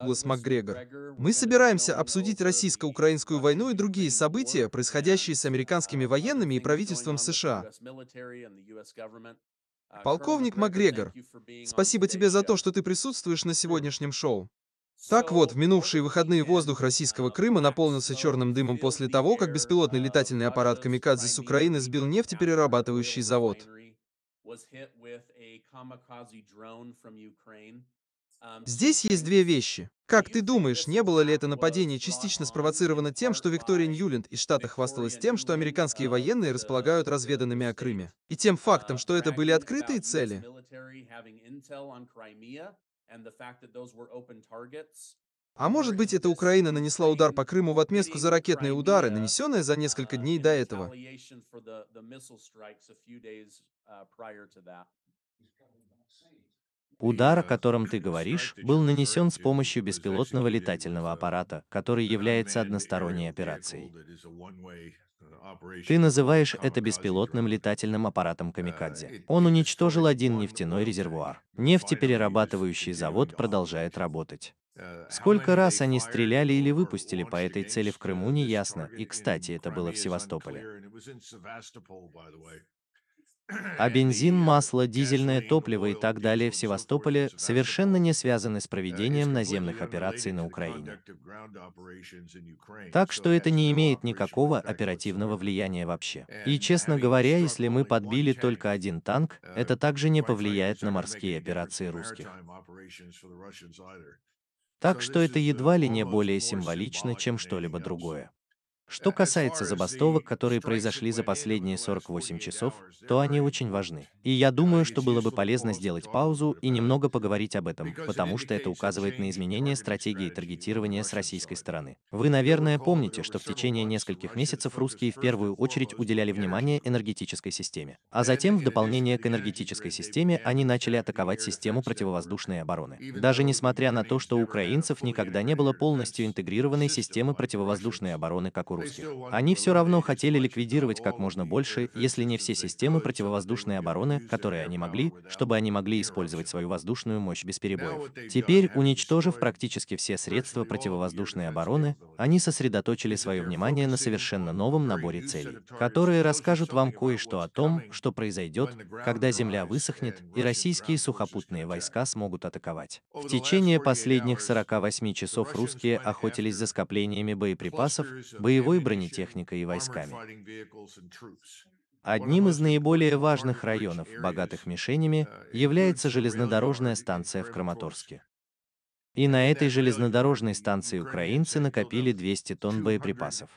Дуглас МакГрегор. Мы собираемся обсудить российско-украинскую войну и другие события, происходящие с американскими военными и правительством США. Uh, Полковник МакГрегор, спасибо тебе за то, что ты присутствуешь на сегодняшнем шоу. Так вот, в минувшие выходные воздух российского uh, Крыма наполнился uh, черным дымом после того, как беспилотный летательный аппарат «Камикадзе» с Украины сбил нефтеперерабатывающий завод. Здесь есть две вещи. Как ты думаешь, не было ли это нападение частично спровоцировано тем, что Виктория Ньюленд из Штата хвасталась тем, что американские военные располагают разведанными о Крыме? И тем фактом, что это были открытые цели? А может быть, это Украина нанесла удар по Крыму в отместку за ракетные удары, нанесенные за несколько дней до этого? Удар, о котором ты говоришь, был нанесен с помощью беспилотного летательного аппарата, который является односторонней операцией. Ты называешь это беспилотным летательным аппаратом «Камикадзе». Он уничтожил один нефтяной резервуар. Нефтеперерабатывающий завод продолжает работать. Сколько раз они стреляли или выпустили по этой цели в Крыму, не ясно, и, кстати, это было в Севастополе. А бензин, масло, дизельное топливо и так далее в Севастополе совершенно не связаны с э, проведением наземных операций на Украине. Так что это не имеет никакого оперативного влияния вообще. И, честно говоря, если мы подбили только один танк, uh, это также не повлияет на морские операции русских. Так что это uh, едва ли не более символично, чем что-либо другое. Что касается забастовок, которые произошли за последние 48 часов, то они очень важны. И я думаю, что было бы полезно сделать паузу и немного поговорить об этом, потому что это указывает на изменение стратегии таргетирования с российской стороны. Вы, наверное, помните, что в течение нескольких месяцев русские в первую очередь уделяли внимание энергетической системе, а затем в дополнение к энергетической системе они начали атаковать систему противовоздушной обороны. Даже несмотря на то, что у украинцев никогда не было полностью интегрированной системы противовоздушной обороны, как у русских. Они все равно хотели ликвидировать как можно больше, uh, если не все системы противовоздушной обороны, которые они могли, чтобы они могли использовать свою воздушную мощь без перебоев. Теперь, уничтожив практически все средства противовоздушной обороны, они сосредоточили свое внимание на совершенно новом наборе целей, которые расскажут вам кое-что о том, что произойдет, когда земля высохнет и российские сухопутные войска смогут атаковать. В течение последних 48 часов русские охотились за скоплениями боеприпасов, боевых боевой бронетехникой и войсками. Одним из наиболее важных районов, богатых мишенями, является железнодорожная станция в Краматорске. И на этой железнодорожной станции украинцы накопили 200 тонн боеприпасов.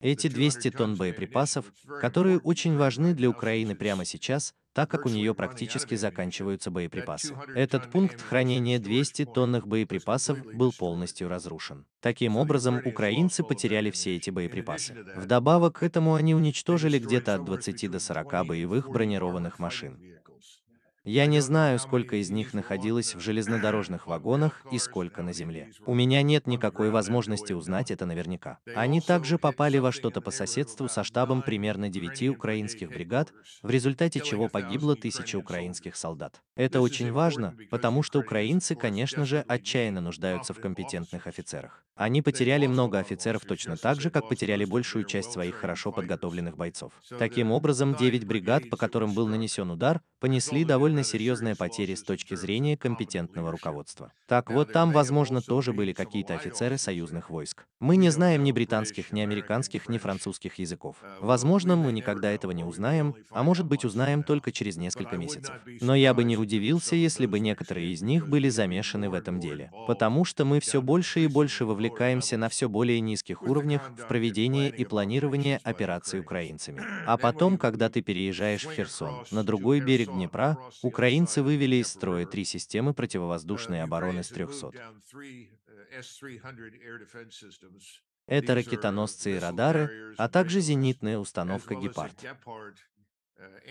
Эти 200 тонн боеприпасов, которые очень важны для Украины прямо сейчас, так как у нее практически заканчиваются боеприпасы. Этот пункт хранения 200 тонных боеприпасов был полностью разрушен. Таким образом, украинцы потеряли все эти боеприпасы. Вдобавок к этому они уничтожили где-то от 20 до 40 боевых бронированных машин. Я не знаю, сколько из них находилось в железнодорожных вагонах и сколько на земле. У меня нет никакой возможности узнать это наверняка. Они также попали во что-то по соседству со штабом примерно 9 украинских бригад, в результате чего погибло тысячи украинских солдат. Это очень важно, потому что украинцы, конечно же, отчаянно нуждаются в компетентных офицерах. Они потеряли много офицеров точно так же, как потеряли большую часть своих хорошо подготовленных бойцов. Таким образом, 9 бригад, по которым был нанесен удар, понесли довольно довольно серьезная потеря с точки зрения компетентного руководства. Так вот, там, возможно, тоже были какие-то офицеры союзных войск. Мы не знаем ни британских, ни американских, ни французских языков. Возможно, мы никогда этого не узнаем, а может быть узнаем только через несколько месяцев. Но я бы не удивился, если бы некоторые из них были замешаны в этом деле. Потому что мы все больше и больше вовлекаемся на все более низких уровнях в проведение и планирование операций украинцами. А потом, когда ты переезжаешь в Херсон, на другой берег Днепра, Украинцы вывели из строя три системы противовоздушной uh, обороны с 300. Uh, Это uh, ракетоносцы и радары, а также зенитная установка «Гепард».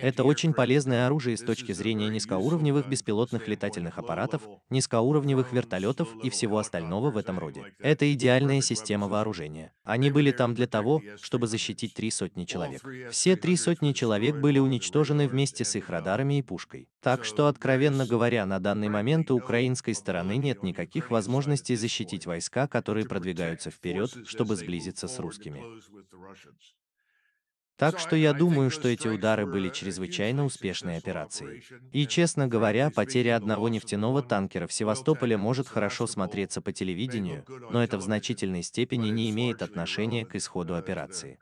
Это очень полезное оружие с точки зрения низкоуровневых беспилотных летательных аппаратов, низкоуровневых вертолетов и всего остального в этом роде. Это идеальная система вооружения. Они были там для того, чтобы защитить три сотни человек. Все три сотни человек были уничтожены вместе с их радарами и пушкой. Так что, откровенно говоря, на данный момент у украинской стороны нет никаких возможностей защитить войска, которые продвигаются вперед, чтобы сблизиться с русскими. Так что я думаю, что эти удары были чрезвычайно успешной операцией. И, честно говоря, потеря одного нефтяного танкера в Севастополе может хорошо смотреться по телевидению, но это в значительной степени не имеет отношения к исходу операции.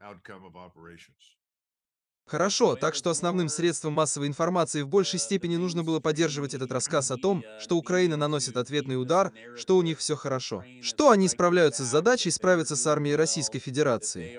Хорошо, так что основным средством массовой информации в большей степени нужно было поддерживать этот рассказ о том, что Украина наносит ответный удар, что у них все хорошо, что они справляются с задачей справиться с армией Российской Федерации.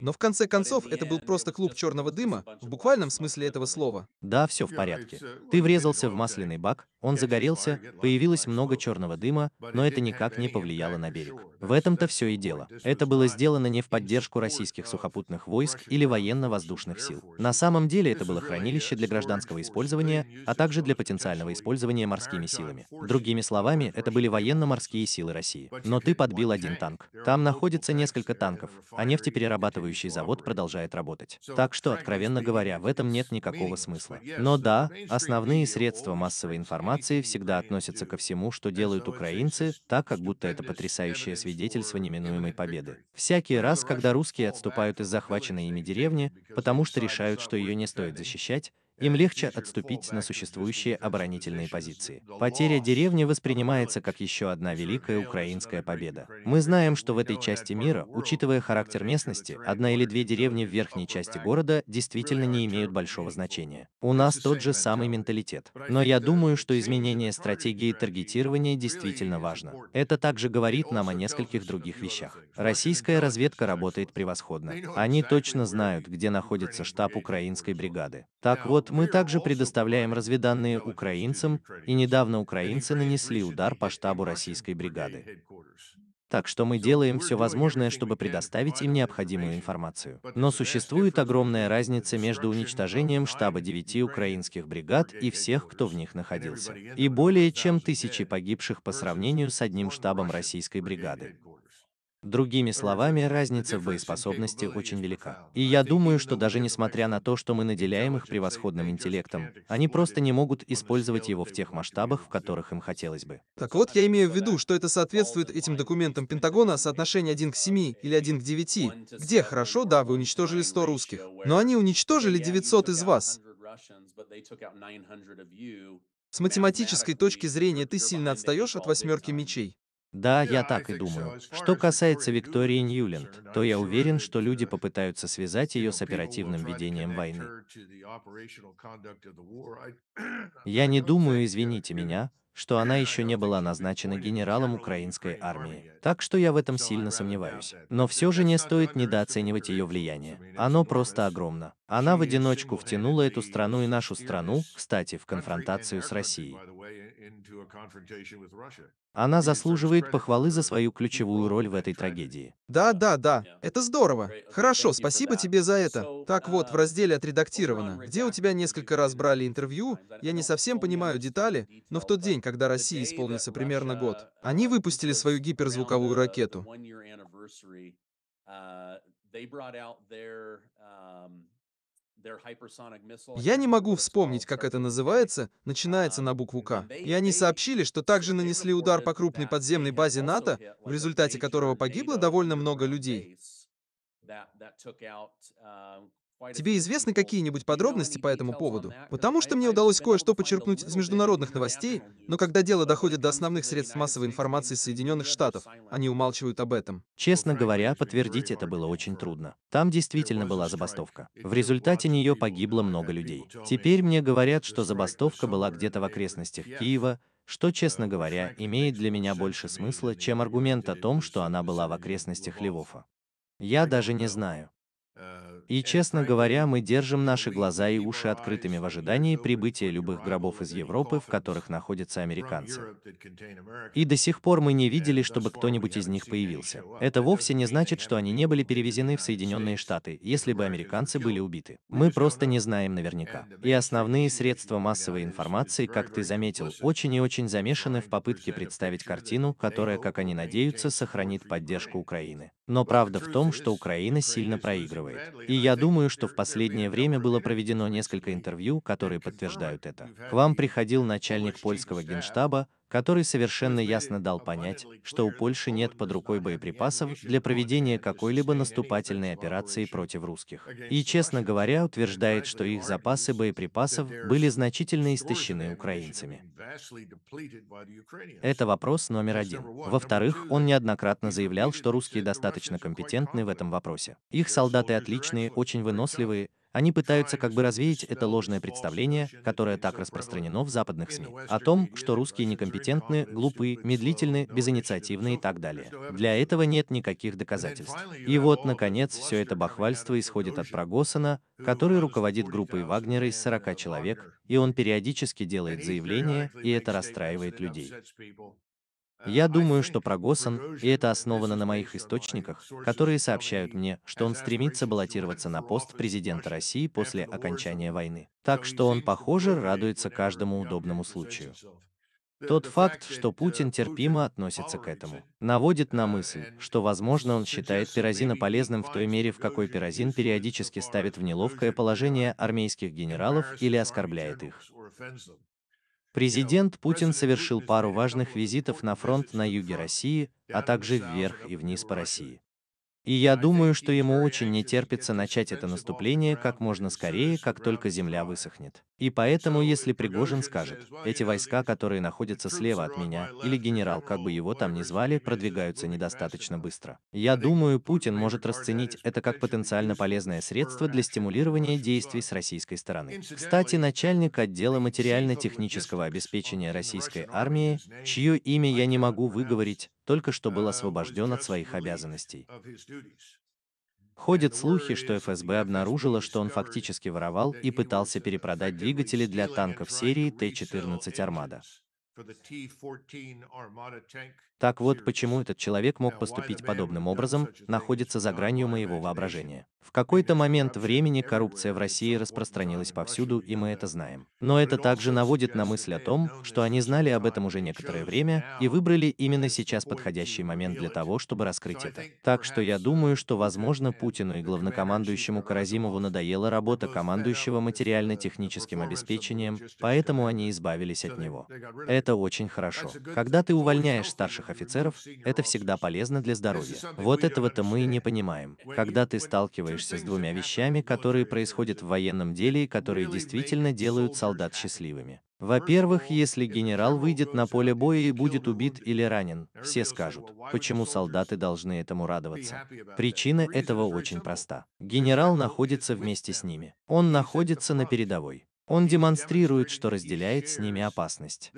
Но в конце концов, это был просто клуб черного дыма, в буквальном смысле этого слова. Да, все в порядке. Uh, ты врезался в масляный бак, он загорелся, появилось много черного дыма, но это никак не повлияло на берег. В этом-то все и дело. Это было сделано не в поддержку российских сухопутных войск или военно-воздушных сил. На самом деле это было хранилище для гражданского использования, а также для потенциального использования морскими силами. Другими словами, это были военно-морские силы России. Но ты подбил один танк. Там находится несколько танков, а нефтеперерабатывающий завод продолжает работать. Так что, откровенно говоря, в этом нет никакого смысла. Но да, основные средства массовой информации всегда относятся ко всему, что делают украинцы, так как будто это потрясающее свидетельство неминуемой победы. Всякий раз, когда русские отступают из захваченной ими деревни, потому что решают, что ее не стоит защищать, им легче отступить на существующие оборонительные позиции. Потеря деревни воспринимается как еще одна великая украинская победа. Мы знаем, что в этой части мира, учитывая характер местности, одна или две деревни в верхней части города действительно не имеют большого значения. У нас тот же самый менталитет. Но я думаю, что изменение стратегии таргетирования действительно важно. Это также говорит нам о нескольких других вещах. Российская разведка работает превосходно. Они точно знают, где находится штаб украинской бригады. Так вот, вот мы также предоставляем разведанные украинцам, и недавно украинцы нанесли удар по штабу российской бригады. Так что мы делаем все возможное, чтобы предоставить им необходимую информацию. Но существует огромная разница между уничтожением штаба девяти украинских бригад и всех, кто в них находился. И более чем тысячи погибших по сравнению с одним штабом российской бригады. Другими словами, разница в боеспособности очень велика. И я думаю, что даже несмотря на то, что мы наделяем их превосходным интеллектом, они просто не могут использовать его в тех масштабах, в которых им хотелось бы. Так вот, я имею в виду, что это соответствует этим документам Пентагона соотношение 1 к 7 или 1 к 9, где хорошо, да, вы уничтожили 100 русских, но они уничтожили 900 из вас. С математической точки зрения ты сильно отстаешь от восьмерки мечей. Да, я так и думаю. Что касается Виктории Ньюленд, то я уверен, что люди попытаются связать ее с оперативным ведением войны. Я не думаю, uh, извините меня, что она еще не была назначена генералом украинской армии. Так что я в этом сильно сомневаюсь. Но все же не стоит недооценивать ее влияние. Оно просто огромно. Она в одиночку втянула эту страну и нашу страну, кстати, в конфронтацию с Россией. Она заслуживает похвалы за свою ключевую роль в этой трагедии. Да, да, да. Это здорово. Хорошо, спасибо тебе за это. Так uh, вот, в разделе «Отредактировано», где у тебя несколько раз брали интервью, я не совсем понимаю детали, но в тот день, когда России исполнился примерно год, они uh, выпустили свою гиперзвуковую ракету. Я не могу вспомнить, как это называется, начинается на uh, букву «К». И они сообщили, что также нанесли удар по крупной подземной базе НАТО, в результате которого погибло довольно много людей. Тебе известны какие-нибудь подробности по этому поводу? Потому что мне удалось кое-что почерпнуть из международных новостей, но когда дело доходит до основных средств массовой информации Соединенных Штатов, они умалчивают об этом. Честно говоря, подтвердить это было очень трудно. Там действительно была забастовка. В результате нее погибло много людей. Теперь мне говорят, что забастовка была где-то в окрестностях Киева, что, честно говоря, имеет для меня больше смысла, чем аргумент о том, что она была в окрестностях Львова. Я даже не знаю. И, честно говоря, мы держим наши глаза и уши открытыми в ожидании прибытия любых гробов из Европы, в которых находятся американцы. И до сих пор мы не видели, чтобы кто-нибудь из них появился. Это вовсе не значит, что они не были перевезены в Соединенные Штаты, если бы американцы были убиты. Мы просто не знаем наверняка. И основные средства массовой информации, как ты заметил, очень и очень замешаны в попытке представить картину, которая, как они надеются, сохранит поддержку Украины. Но правда в том, что Украина сильно проигрывает. И я думаю, что в последнее время было проведено несколько интервью, которые подтверждают это. К вам приходил начальник польского генштаба, который совершенно ясно дал понять, что у Польши нет под рукой боеприпасов для проведения какой-либо наступательной операции против русских. И, честно говоря, утверждает, что их запасы боеприпасов были значительно истощены украинцами. Это вопрос номер один. Во-вторых, он неоднократно заявлял, что русские достаточно компетентны в этом вопросе. Их солдаты отличные, очень выносливые, они пытаются как бы развеять это ложное представление, которое так распространено в западных СМИ, о том, что русские некомпетентны, глупы, медлительны, безинициативны и так далее. Для этого нет никаких доказательств. И вот, наконец, все это бахвальство исходит от Прогосона, который руководит группой Вагнера из 40 человек, и он периодически делает заявления, и это расстраивает людей. Я э, думаю, что про Госон, и это основано на моих источниках, которые сообщают мне, что он стремится баллотироваться на пост президента России после окончания войны. Так что он, похоже, радуется каждому удобному случаю. Тот факт, что uh, Путин терпимо относится к этому, наводит на мысль, что, возможно, он считает Пирозина полезным в той мере, в какой Пирозин периодически ставит в неловкое положение армейских генералов или оскорбляет их. Президент Путин совершил пару важных визитов на фронт на юге России, а также вверх и вниз по России. И я думаю, что ему очень не терпится начать это наступление как можно скорее, как только земля высохнет. И поэтому, если Пригожин скажет, эти войска, которые находятся слева от меня, или генерал, как бы его там ни звали, продвигаются недостаточно быстро. Я думаю, Путин может расценить это как потенциально полезное средство для стимулирования действий с российской стороны. Кстати, начальник отдела материально-технического обеспечения российской армии, чье имя я не могу выговорить, только что был uh, освобожден от своих обязанностей. Ходят слухи, что ФСБ обнаружило, что он фактически воровал и пытался перепродать двигатели для танков серии Т-14 «Армада». Так вот почему этот человек мог поступить подобным образом, находится за гранью моего воображения. В какой-то момент времени коррупция в России распространилась повсюду, и мы это знаем. Но это также наводит на мысль о том, что они знали об этом уже некоторое время и выбрали именно сейчас подходящий момент для того, чтобы раскрыть это. Так что я думаю, что, возможно, Путину и главнокомандующему Каразимову надоела работа командующего материально-техническим обеспечением, поэтому они избавились от него. Это очень хорошо. Когда ты увольняешь старших старших офицеров, это всегда полезно для здоровья. Вот этого-то мы и не понимаем. Когда ты сталкиваешься с двумя вещами, которые происходят в военном деле и которые действительно делают солдат счастливыми. Во-первых, если генерал выйдет на поле боя и будет убит или ранен, все скажут, почему солдаты должны этому радоваться. Причина этого очень проста. Генерал находится вместе с ними. Он находится на передовой. Он демонстрирует, что разделяет с ними опасность.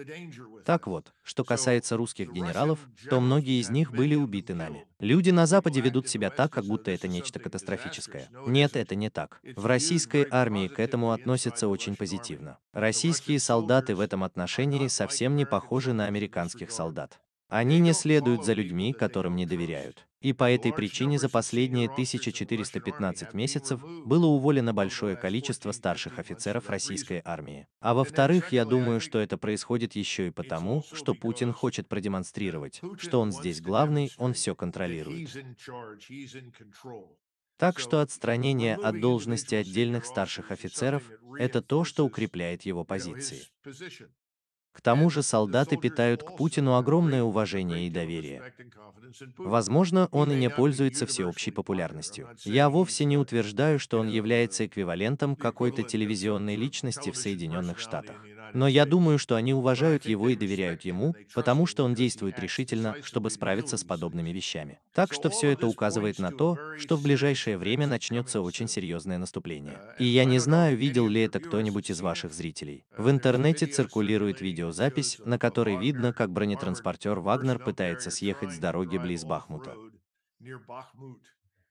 Так вот, что касается русских генералов, то многие из них были убиты нами. Люди на Западе ведут себя так, как будто это нечто катастрофическое. Нет, это не так. В российской армии к этому относятся очень позитивно. Российские солдаты в этом отношении совсем не похожи на американских солдат. Они не следуют за людьми, которым не доверяют. И по этой причине за последние 1415 месяцев было уволено большое количество старших офицеров российской армии. А во-вторых, я думаю, что это происходит еще и потому, что Путин хочет продемонстрировать, что он здесь главный, он все контролирует. Так что отстранение от должности отдельных старших офицеров – это то, что укрепляет его позиции. К тому же солдаты питают к Путину огромное уважение и доверие. Возможно, он и не пользуется всеобщей популярностью. Я вовсе не утверждаю, что он является эквивалентом какой-то телевизионной личности в Соединенных Штатах. Но я думаю, что они уважают его и доверяют ему, потому что он действует решительно, чтобы справиться с подобными вещами. Так что все это указывает на то, что в ближайшее время начнется очень серьезное наступление. И я не знаю, видел ли это кто-нибудь из ваших зрителей. В интернете циркулирует видеозапись, на которой видно, как бронетранспортер Вагнер пытается съехать с дороги близ Бахмута.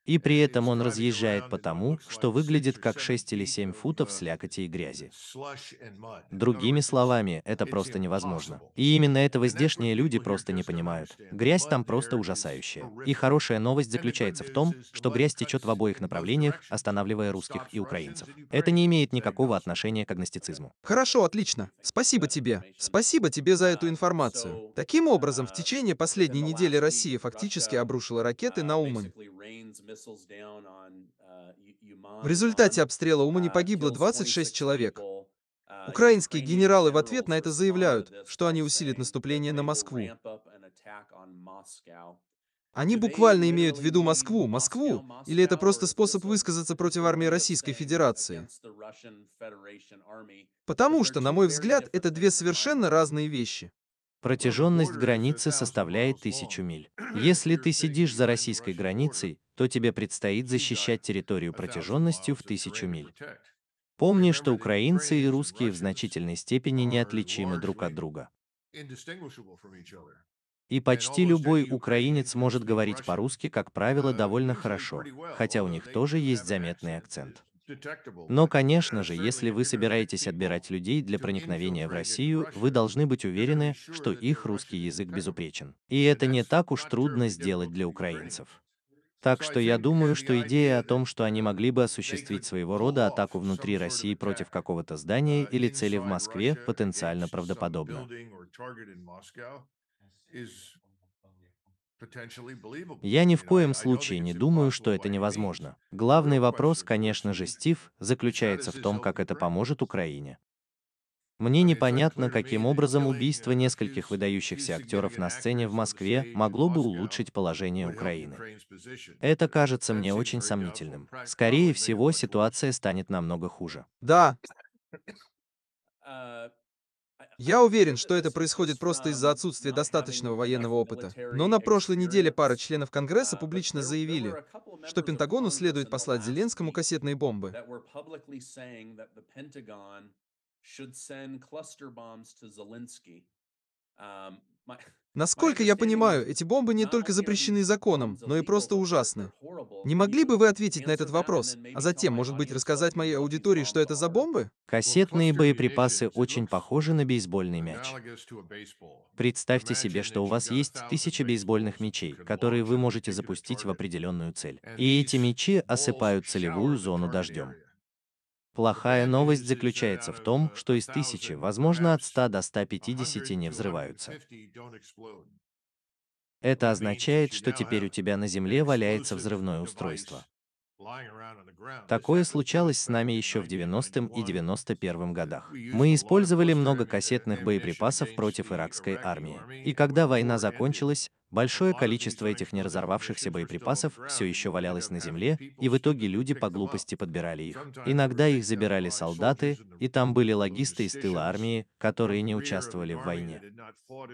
И при этом он разъезжает потому, что выглядит как 6 или 7 футов слякоти и грязи. Другими словами, это просто невозможно. И именно этого здешние люди просто не понимают. Грязь там просто ужасающая. И хорошая новость заключается в том, что грязь течет в обоих направлениях, останавливая русских и украинцев. Это не имеет никакого отношения к агностицизму. Хорошо, отлично. Спасибо тебе. Спасибо тебе за эту информацию. Таким образом, в течение последней недели Россия фактически обрушила ракеты на Умань. Uh, в результате обстрела у муни uh, погибло 26 человек. Uh, Украинские генералы в ответ на это заявляют, что они усилят наступление на Москву. Они буквально имеют в виду Москву, Москву, или это просто способ высказаться против армии Российской Федерации? Потому что, на мой взгляд, это две совершенно разные вещи. Протяженность границы составляет тысячу миль. Если ты сидишь за российской границей, то тебе предстоит защищать территорию протяженностью в тысячу миль. Помни, что украинцы и русские в значительной степени неотличимы друг от друга. И почти любой украинец может говорить по-русски, как правило, довольно хорошо, хотя у них тоже есть заметный акцент. Но, конечно uh, же, если вы собираетесь отбирать людей для проникновения в Россию, вы должны быть уверены, что их русский язык безупречен. И это не так уж трудно сделать для украинцев. Так что я думаю, что идея о том, что они uh, могли бы осуществить своего рода атаку внутри России против какого-то uh, здания или цели в Москве, потенциально правдоподобна. Я ни в коем случае не думаю, что это невозможно. Главный вопрос, конечно же, Стив, заключается в том, как это поможет Украине. Мне непонятно, каким образом убийство нескольких выдающихся актеров на сцене в Москве могло бы улучшить положение Украины. Это кажется мне очень сомнительным. Скорее всего, ситуация станет намного хуже. Да. Uh, я уверен, что это происходит просто из-за отсутствия достаточного военного опыта. Но на прошлой неделе пара членов Конгресса публично заявили, что Пентагону следует послать Зеленскому кассетные бомбы. should send cluster bombs to Zelensky. Um, Насколько я понимаю, эти бомбы не только запрещены законом, но и просто ужасны. Не могли бы вы ответить на этот вопрос, а затем, может быть, рассказать моей аудитории, что это за бомбы? Кассетные боеприпасы очень похожи на бейсбольный мяч. Представьте себе, что у вас есть тысяча бейсбольных мячей, которые вы можете запустить в определенную цель. И эти мячи осыпают целевую зону дождем. Плохая новость заключается в том, что из тысячи, возможно, от 100 до 150 не взрываются. Это означает, что теперь у тебя на Земле валяется взрывное устройство. Такое случалось с нами еще в 90-м и 91-м годах. Мы использовали много кассетных боеприпасов против иракской армии. И когда война закончилась, Большое количество этих не разорвавшихся боеприпасов все еще валялось на земле, и в итоге люди по глупости подбирали их. Иногда их забирали солдаты, и там были логисты из тыла армии, которые не участвовали в войне.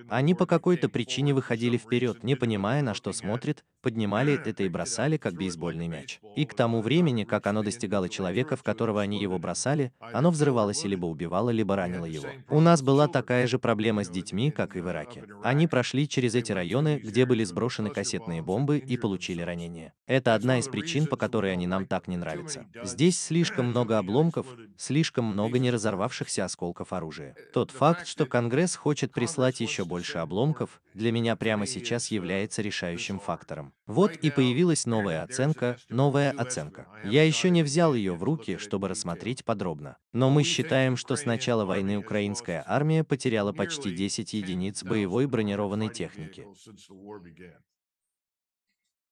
Они по какой-то причине выходили вперед, не понимая, на что смотрит, поднимали это и бросали, как бейсбольный мяч. И к тому времени, как оно достигало человека, в которого они его бросали, оно взрывалось и либо убивало, либо ранило его. У нас была такая же проблема с детьми, как и в Ираке. Они прошли через эти районы, где были сброшены кассетные бомбы и получили ранения. Это одна из причин, по которой они нам так не нравятся. Здесь слишком много обломков, слишком много не разорвавшихся осколков оружия. Тот факт, что Конгресс хочет прислать еще больше обломков, для меня прямо сейчас является решающим фактором. Вот и появилась новая оценка, новая оценка. Я еще не взял ее в руки, чтобы рассмотреть подробно. Но мы считаем, что с начала войны украинская армия потеряла почти 10 единиц боевой бронированной техники.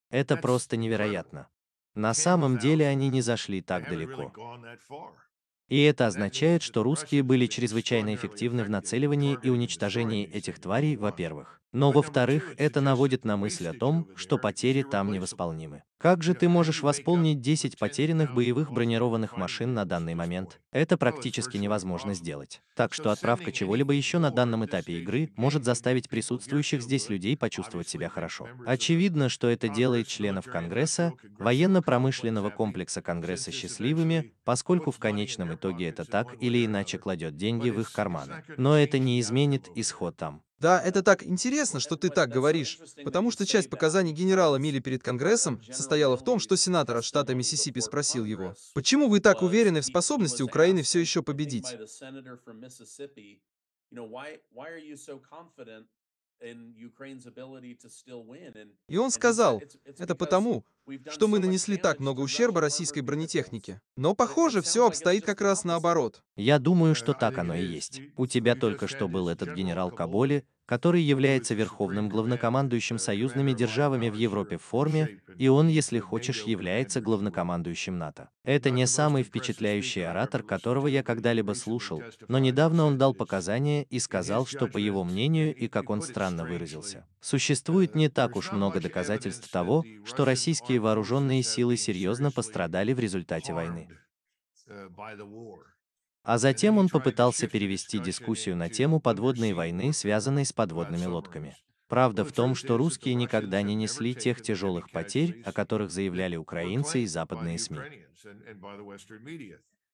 Это просто невероятно. На самом деле они не зашли так далеко. И это означает, что русские были чрезвычайно эффективны в нацеливании и уничтожении этих тварей, во-первых. Но во-вторых, это наводит на мысль о том, что потери там невосполнимы. Как же ты можешь восполнить 10 потерянных боевых бронированных машин на данный момент? Это практически невозможно сделать. Так что отправка чего-либо еще на данном этапе игры может заставить присутствующих здесь людей почувствовать себя хорошо. Очевидно, что это делает членов Конгресса, военно-промышленного комплекса Конгресса счастливыми, поскольку в конечном итоге это так или иначе кладет деньги в их карманы. Но это не изменит исход там. Да, это так интересно, что ты так говоришь, потому что часть показаний генерала Милли перед Конгрессом состояла в том, что сенатор от штата Миссисипи спросил его, «Почему вы так уверены в способности Украины все еще победить?» И он сказал, это потому, что мы нанесли так много ущерба российской бронетехнике. Но, похоже, все обстоит как раз наоборот. Я думаю, что так оно и есть. У тебя только что был этот генерал Каболи, который является верховным главнокомандующим союзными державами в Европе в форме, и он, если хочешь, является главнокомандующим НАТО. Это не самый впечатляющий оратор, которого я когда-либо слушал, но недавно он дал показания и сказал, что по его мнению и как он странно выразился. Существует не так уж много доказательств того, что российские вооруженные силы серьезно пострадали в результате войны. А затем он попытался перевести дискуссию на тему подводной войны, связанной с подводными лодками. Правда в том, что русские никогда не несли тех тяжелых потерь, о которых заявляли украинцы и западные СМИ.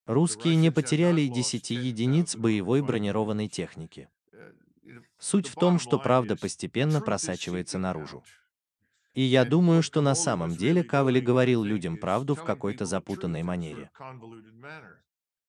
Русские не потеряли и 10 единиц боевой бронированной техники. Суть в том, что правда постепенно просачивается наружу. И я думаю, что на самом деле Кавали говорил людям правду в какой-то запутанной манере.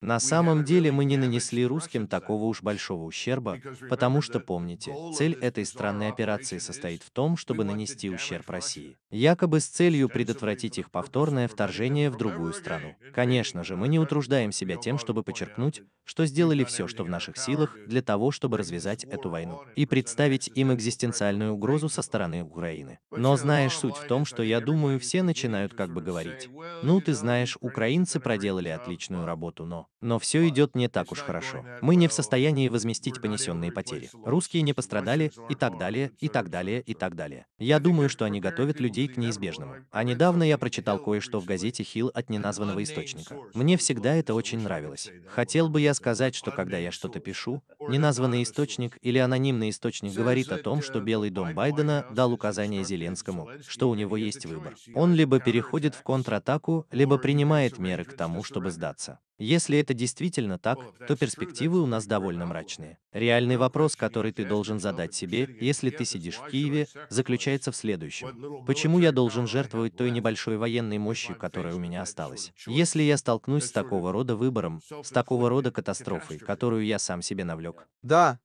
На самом деле мы не нанесли русским такого уж большого ущерба, потому что, помните, цель этой странной операции состоит в том, чтобы нанести ущерб России, якобы с целью предотвратить их повторное вторжение в другую страну. Конечно же, мы не утруждаем себя тем, чтобы подчеркнуть, что сделали все, что в наших силах, для того, чтобы развязать эту войну и представить им экзистенциальную угрозу со стороны Украины. Но знаешь, суть в том, что я думаю, все начинают как бы говорить, ну ты знаешь, украинцы проделали отличную работу, но... Но все идет не так уж хорошо. Мы не в состоянии возместить понесенные потери. Русские не пострадали, и так далее, и так далее, и так далее. Я думаю, что они готовят людей к неизбежному. А недавно я прочитал кое-что в газете «Хилл» от неназванного источника. Мне всегда это очень нравилось. Хотел бы я сказать, что когда я что-то пишу, неназванный источник или анонимный источник говорит о том, что Белый дом Байдена дал указание Зеленскому, что у него есть выбор. Он либо переходит в контратаку, либо принимает меры к тому, чтобы сдаться. Если это действительно так, то перспективы у нас довольно мрачные. Реальный вопрос, который ты должен задать себе, если ты сидишь в Киеве, заключается в следующем. Почему я должен жертвовать той небольшой военной мощью, которая у меня осталась? Если я столкнусь с такого рода выбором, с такого рода катастрофой, которую я сам себе навлек. Да,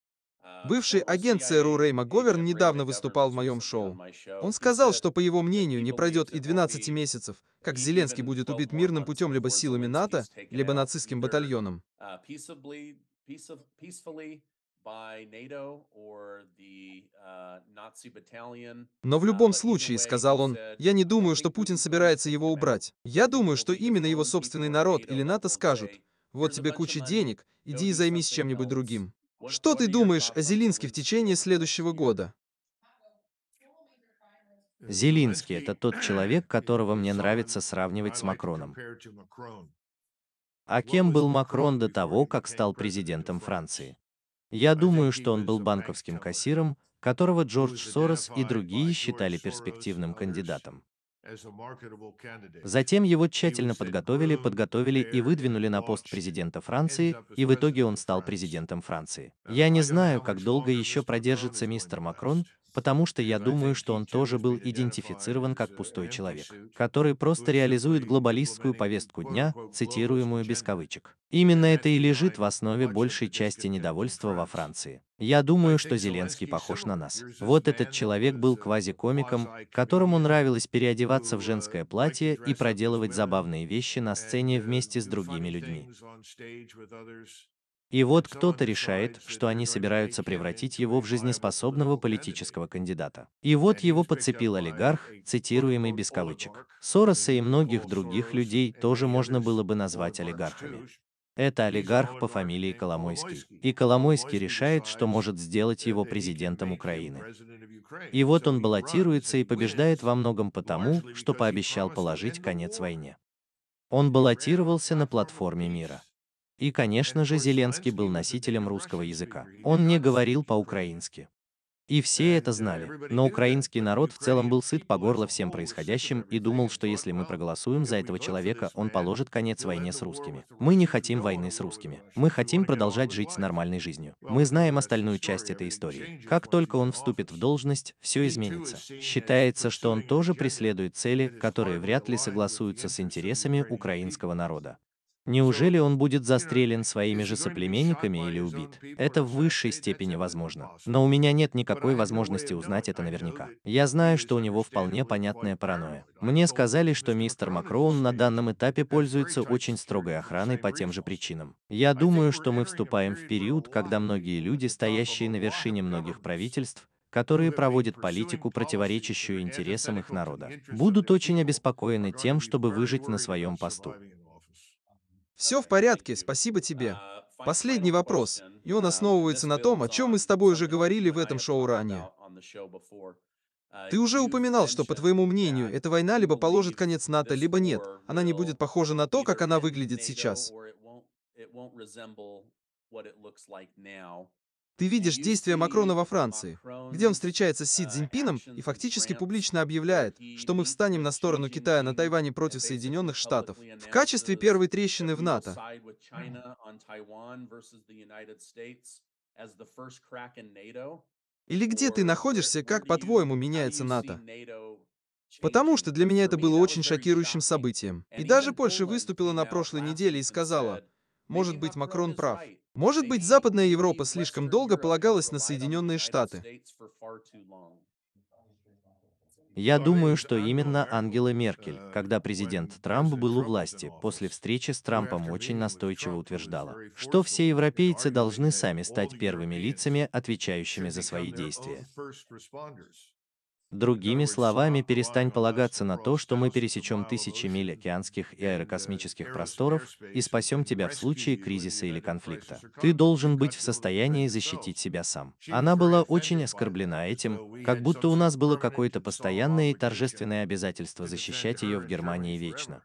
Бывший агент ЦРУ Рэй МакГоверн недавно выступал в моем шоу. Он сказал, что, по его мнению, не пройдет и 12 месяцев, как Зеленский будет убит мирным путем либо силами НАТО, либо нацистским батальоном. Но в любом случае, сказал он, я не думаю, что Путин собирается его убрать. Я думаю, что именно его собственный народ или НАТО скажут, вот тебе куча денег, иди и займись чем-нибудь другим. Что ты думаешь о Зелинске в течение следующего года? Зелинский — это тот человек, которого мне нравится сравнивать с Макроном. А кем был Макрон до того, как стал президентом Франции? Я думаю, что он был банковским кассиром, которого Джордж Сорос и другие считали перспективным кандидатом. Затем его тщательно подготовили, подготовили и выдвинули на пост президента Франции, и в итоге он стал президентом Франции. Я не знаю, как долго еще продержится мистер Макрон, потому что я думаю, что он тоже был идентифицирован как пустой человек, который просто реализует глобалистскую повестку дня, цитируемую без кавычек. Именно это и лежит в основе большей части недовольства во Франции. Я думаю, что Зеленский похож на нас. Вот этот человек был квазикомиком, которому нравилось переодеваться в uh, женское платье и проделывать забавные вещи на сцене uh, вместе с другими людьми. И вот кто-то решает, что они собираются превратить его в жизнеспособного политического кандидата. И вот его подцепил олигарх, цитируемый без кавычек. Сороса и многих других людей тоже можно было бы назвать олигархами. Это олигарх по фамилии Коломойский. И Коломойский решает, что может сделать его президентом Украины. И вот он баллотируется и побеждает во многом потому, что пообещал положить конец войне. Он баллотировался на платформе мира. И, конечно же, Зеленский был носителем русского языка. Он не говорил по-украински. И все это знали. Но украинский народ в целом был сыт по горло всем происходящим и думал, что если мы проголосуем за этого человека, он положит конец войне с русскими. Мы не хотим войны с русскими. Мы хотим продолжать жить нормальной жизнью. Мы знаем остальную часть этой истории. Как только он вступит в должность, все изменится. Считается, что он тоже преследует цели, которые вряд ли согласуются с интересами украинского народа. Неужели он будет застрелен своими же соплеменниками или убит? Это в высшей степени возможно. Но у меня нет никакой возможности узнать это наверняка. Я знаю, что у него вполне понятная паранойя. Мне сказали, что мистер Макроун на данном этапе пользуется очень строгой охраной по тем же причинам. Я думаю, что мы вступаем в период, когда многие люди, стоящие на вершине многих правительств, которые проводят политику, противоречащую интересам их народа, будут очень обеспокоены тем, чтобы выжить на своем посту. Все в порядке, спасибо тебе. Последний вопрос, и он основывается на том, о чем мы с тобой уже говорили в этом шоу ранее. Ты уже упоминал, что, по твоему мнению, эта война либо положит конец НАТО, либо нет. Она не будет похожа на то, как она выглядит сейчас. Ты видишь действия Макрона во Франции, где он встречается с Си Цзиньпином и фактически публично объявляет, что мы встанем на сторону Китая на Тайване против Соединенных Штатов в качестве первой трещины в НАТО. Или где ты находишься, как, по-твоему, меняется НАТО? Потому что для меня это было очень шокирующим событием. И даже Польша выступила на прошлой неделе и сказала, может быть, Макрон прав. Может быть, Западная Европа слишком долго полагалась на Соединенные Штаты. Я думаю, что именно Ангела Меркель, когда президент Трамп был у власти, после встречи с Трампом очень настойчиво утверждала, что все европейцы должны сами стать первыми лицами, отвечающими за свои действия. Другими словами, перестань полагаться на то, что мы пересечем тысячи миль океанских и аэрокосмических просторов и спасем тебя в случае кризиса или конфликта. Ты должен быть в состоянии защитить себя сам. Она была очень оскорблена этим, как будто у нас было какое-то постоянное и торжественное обязательство защищать ее в Германии вечно.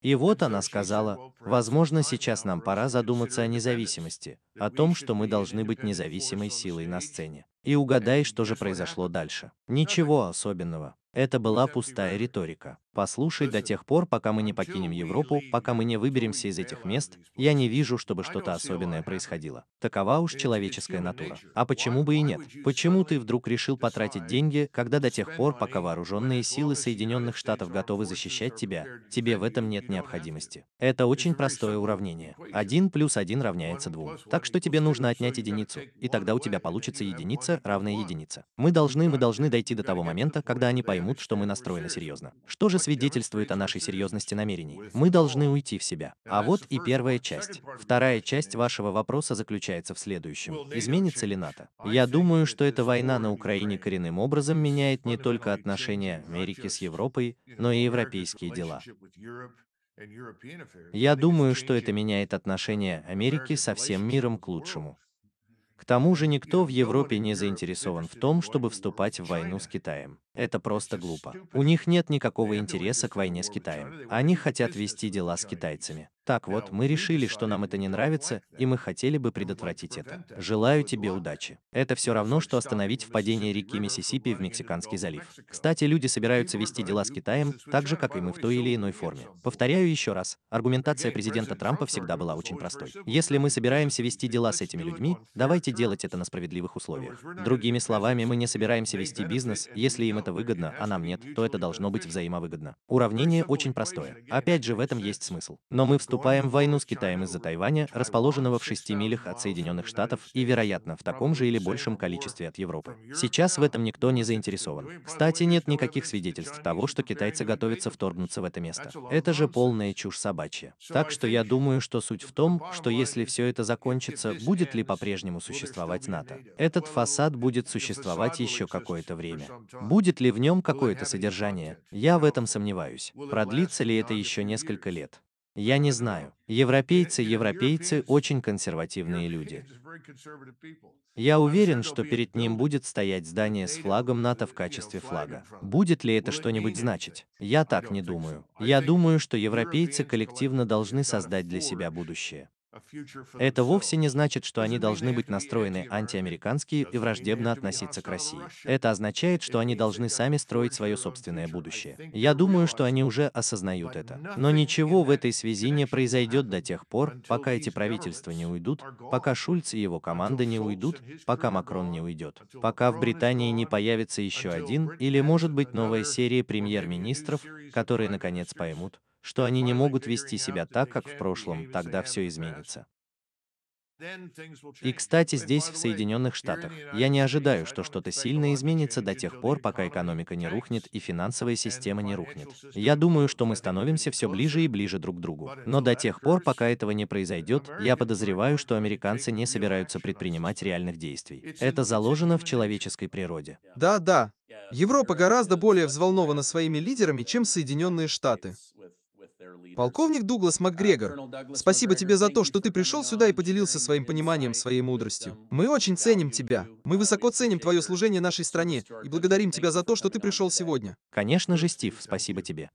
И вот она сказала, возможно, сейчас нам пора задуматься о независимости, о том, что мы должны быть независимой силой на сцене. И угадай, что же произошло дальше. Ничего особенного. Это была пустая риторика. Послушай до тех пор, пока мы не покинем Европу, пока мы не выберемся из этих мест, я не вижу, чтобы что-то особенное происходило. Такова уж человеческая натура. А почему бы и нет? Почему ты вдруг решил потратить деньги, когда до тех пор, пока вооруженные силы Соединенных Штатов готовы защищать тебя, тебе в этом нет необходимости? Это очень простое уравнение. Один плюс один равняется двум. Так так что тебе нужно отнять единицу, и тогда у тебя получится единица, равная единице. Мы должны, мы должны дойти до того момента, когда они поймут, что мы настроены серьезно. Что же свидетельствует о нашей серьезности намерений? Мы должны уйти в себя. А вот и первая часть. Вторая часть вашего вопроса заключается в следующем. Изменится ли НАТО? Я думаю, что эта война на Украине коренным образом меняет не только отношения Америки с Европой, но и европейские дела. Я думаю, что это меняет отношение Америки со всем миром к лучшему. К тому же никто в Европе не заинтересован в том, чтобы вступать в войну с Китаем. Это просто глупо. У них нет никакого интереса к войне с Китаем. Они хотят вести дела с китайцами. Так вот, мы решили, что нам это не нравится, и мы хотели бы предотвратить это. Желаю тебе удачи. Это все равно, что остановить впадение реки Миссисипи в Мексиканский залив. Кстати, люди собираются вести дела с Китаем, так же, как и мы в той или иной форме. Повторяю еще раз, аргументация президента Трампа всегда была очень простой. Если мы собираемся вести дела с этими людьми, давайте делать это на справедливых условиях. Другими словами, мы не собираемся вести бизнес, если им это выгодно, а нам нет, то это должно быть взаимовыгодно. Уравнение очень простое. Опять же, в этом есть смысл. Но мы вступаем вступаем в войну с Китаем из-за Тайваня, расположенного в 6 милях от Соединенных Штатов и, вероятно, в таком же или большем количестве от Европы. Сейчас в этом никто не заинтересован. Кстати, нет никаких свидетельств того, что китайцы готовятся вторгнуться в это место. Это же полная чушь собачья. Так что я думаю, что суть в том, что если все это закончится, будет ли по-прежнему существовать НАТО? Этот фасад будет существовать еще какое-то время. Будет ли в нем какое-то содержание? Я в этом сомневаюсь. Продлится ли это еще несколько лет? Я не знаю. Европейцы, европейцы очень консервативные люди. Я уверен, что перед ним будет стоять здание с флагом НАТО в качестве флага. Будет ли это что-нибудь значить? Я так не думаю. Я думаю, что европейцы коллективно должны создать для себя будущее. Это вовсе не значит, что они должны быть настроены антиамериканские и враждебно относиться к России. Это означает, что они должны сами строить свое собственное будущее. Я думаю, что они уже осознают это. Но ничего в этой связи не произойдет до тех пор, пока эти правительства не уйдут, пока Шульц и его команда не уйдут, пока Макрон не уйдет, пока в Британии не появится еще один или, может быть, новая серия премьер-министров, которые, наконец, поймут, что они не могут вести себя так, как в прошлом, тогда все изменится. И, кстати, здесь, в Соединенных Штатах, я не ожидаю, что что-то сильно изменится до тех пор, пока экономика не рухнет и финансовая система не рухнет. Я думаю, что мы становимся все ближе и ближе друг к другу. Но до тех пор, пока этого не произойдет, я подозреваю, что американцы не собираются предпринимать реальных действий. Это заложено в человеческой природе. Да, да. Европа гораздо более взволнована своими лидерами, чем Соединенные Штаты. Полковник Дуглас а, МакГрегор, спасибо тебе за то, что ты пришел сюда и поделился своим пониманием, своей мудростью. Мы очень ценим тебя. Мы высоко ценим твое служение нашей стране и благодарим тебя за то, что ты пришел сегодня. Конечно же, Стив, спасибо тебе.